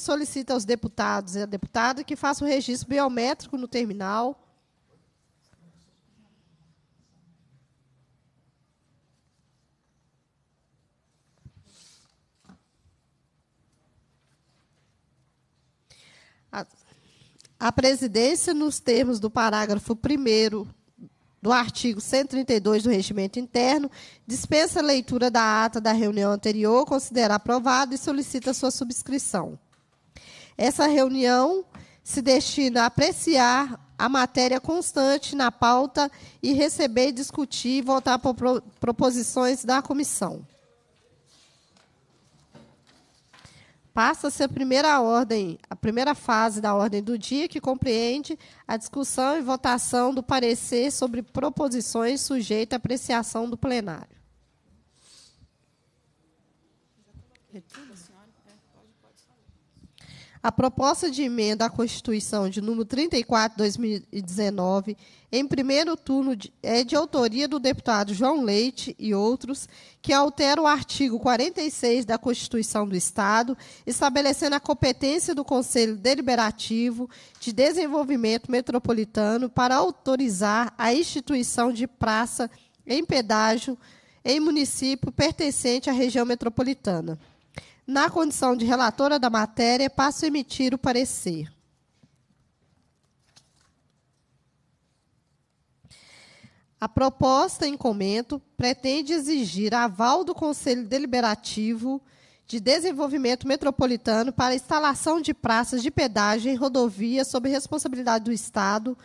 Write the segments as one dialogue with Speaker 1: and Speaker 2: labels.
Speaker 1: solicita aos deputados e à deputada que faça o registro biométrico no terminal. A, presidência, nos termos do parágrafo 1 do artigo 132 do Regimento Interno, dispensa a leitura da ata da reunião anterior, considera aprovada e solicita sua subscrição. Essa reunião se destina a apreciar a matéria constante na pauta e receber, discutir e votar por proposições da comissão. Passa-se a primeira ordem, a primeira fase da ordem do dia, que compreende a discussão e votação do parecer sobre proposições sujeita à apreciação do plenário. Já a proposta de emenda à Constituição de número 34 2019, em primeiro turno, é de autoria do deputado João Leite e outros, que altera o artigo 46 da Constituição do Estado, estabelecendo a competência do Conselho Deliberativo de Desenvolvimento Metropolitano para autorizar a instituição de praça em pedágio em município pertencente à região metropolitana na condição de relatora da matéria, passo a emitir o parecer. A proposta em comento pretende exigir aval do Conselho Deliberativo de Desenvolvimento Metropolitano para a instalação de praças de pedágio em rodovias sob responsabilidade do Estado,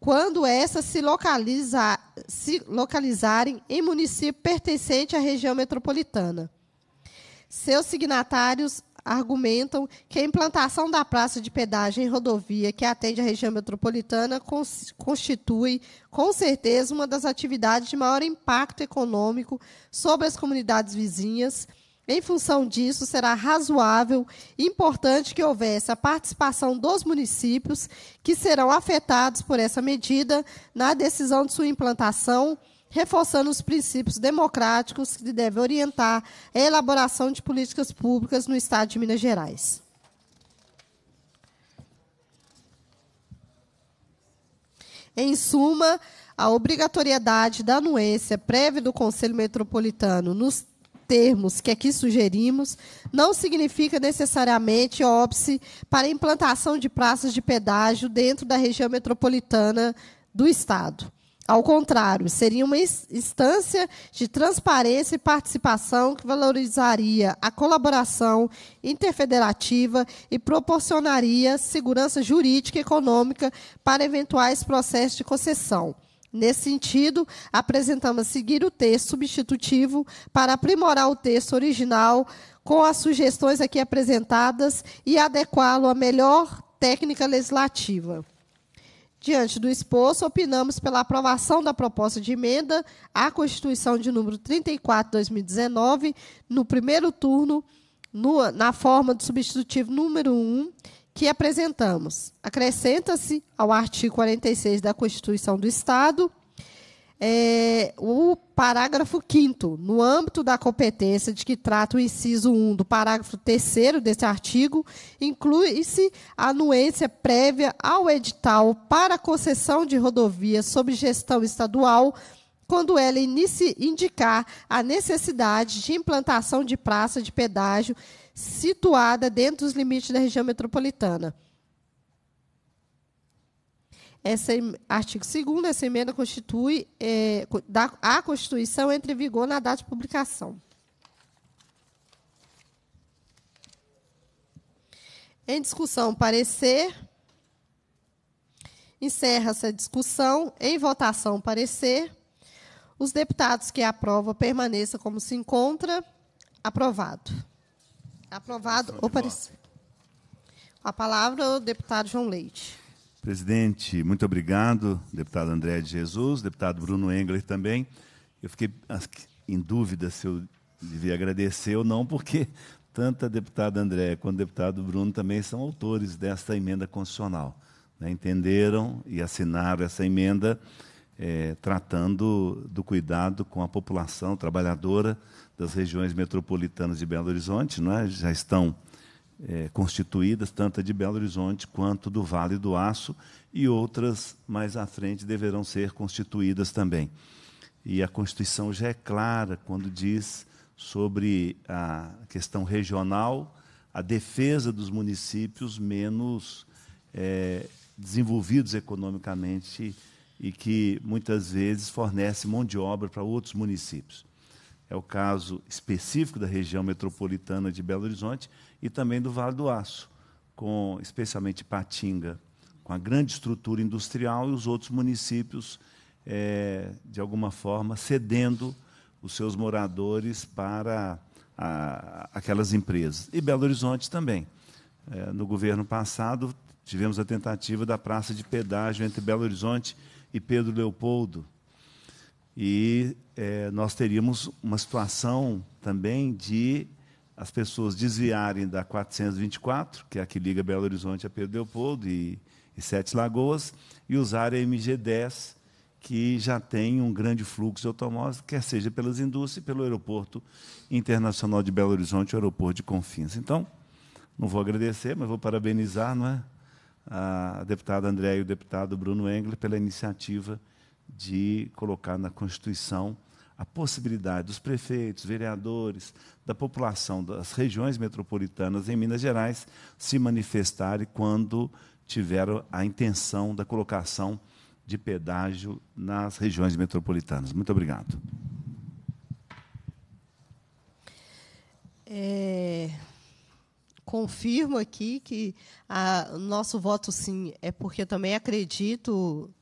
Speaker 1: quando essas se, localiza, se localizarem em município pertencente à região metropolitana seus signatários argumentam que a implantação da praça de pedágio em rodovia que atende a região metropolitana constitui, com certeza, uma das atividades de maior impacto econômico sobre as comunidades vizinhas. Em função disso, será razoável e importante que houvesse a participação dos municípios que serão afetados por essa medida na decisão de sua implantação reforçando os princípios democráticos que devem orientar a elaboração de políticas públicas no Estado de Minas Gerais. Em suma, a obrigatoriedade da anuência prévia do Conselho Metropolitano nos termos que aqui sugerimos, não significa necessariamente óbice para a implantação de praças de pedágio dentro da região metropolitana do Estado. Ao contrário, seria uma instância de transparência e participação que valorizaria a colaboração interfederativa e proporcionaria segurança jurídica e econômica para eventuais processos de concessão. Nesse sentido, apresentamos a seguir o texto substitutivo para aprimorar o texto original com as sugestões aqui apresentadas e adequá-lo à melhor técnica legislativa. Diante do exposto, opinamos pela aprovação da proposta de emenda à Constituição de número 34/2019 no primeiro turno, no, na forma do substitutivo número 1 que apresentamos. Acrescenta-se ao artigo 46 da Constituição do Estado é, o parágrafo 5 no âmbito da competência de que trata o inciso 1 do parágrafo 3 deste artigo, inclui-se a anuência prévia ao edital para concessão de rodovias sob gestão estadual quando ela inicie, indicar a necessidade de implantação de praça de pedágio situada dentro dos limites da região metropolitana. Essa artigo 2 essa emenda constitui é, da, a Constituição entre em vigor na data de publicação. Em discussão, parecer. Encerra-se a discussão. Em votação, parecer. Os deputados que aprovam permaneçam como se encontra. Aprovado. Aprovado ou parecer. A palavra, é o deputado João Leite.
Speaker 2: Presidente, muito obrigado, deputado André de Jesus, deputado Bruno Engler também. Eu fiquei em dúvida se eu devia agradecer ou não, porque tanto a deputada André quanto o deputado Bruno também são autores desta emenda constitucional. Né? Entenderam e assinaram essa emenda é, tratando do cuidado com a população trabalhadora das regiões metropolitanas de Belo Horizonte. Não é? Já estão é, constituídas, tanto a de Belo Horizonte quanto do Vale do Aço, e outras mais à frente deverão ser constituídas também. E a Constituição já é clara quando diz sobre a questão regional, a defesa dos municípios menos é, desenvolvidos economicamente e que muitas vezes fornece mão de obra para outros municípios é o caso específico da região metropolitana de Belo Horizonte e também do Vale do Aço, com especialmente Patinga, com a grande estrutura industrial e os outros municípios, é, de alguma forma, cedendo os seus moradores para a, aquelas empresas. E Belo Horizonte também. É, no governo passado, tivemos a tentativa da praça de pedágio entre Belo Horizonte e Pedro Leopoldo, e é, nós teríamos uma situação também de as pessoas desviarem da 424, que é a que liga Belo Horizonte a Pedro Leopoldo e, e Sete Lagoas, e usarem a MG10, que já tem um grande fluxo de automóveis, quer seja pelas indústrias, pelo Aeroporto Internacional de Belo Horizonte, o Aeroporto de Confins. Então, não vou agradecer, mas vou parabenizar não é? a deputada André e o deputado Bruno Engler pela iniciativa de colocar na Constituição a possibilidade dos prefeitos, vereadores, da população das regiões metropolitanas em Minas Gerais se manifestarem quando tiveram a intenção da colocação de pedágio nas regiões metropolitanas. Muito obrigado.
Speaker 1: É, confirmo aqui que o nosso voto sim é porque também acredito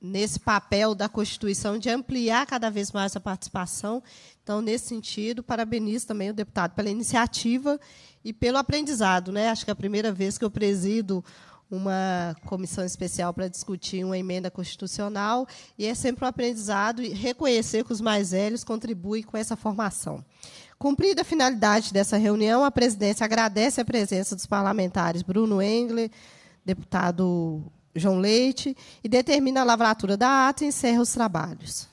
Speaker 1: nesse papel da Constituição de ampliar cada vez mais a participação. Então, nesse sentido, parabenizo também o deputado pela iniciativa e pelo aprendizado. Né? Acho que é a primeira vez que eu presido uma comissão especial para discutir uma emenda constitucional e é sempre um aprendizado e reconhecer que os mais velhos contribuem com essa formação. Cumprida a finalidade dessa reunião, a presidência agradece a presença dos parlamentares Bruno Engler, deputado João Leite, e determina a lavratura da ata e encerra os trabalhos.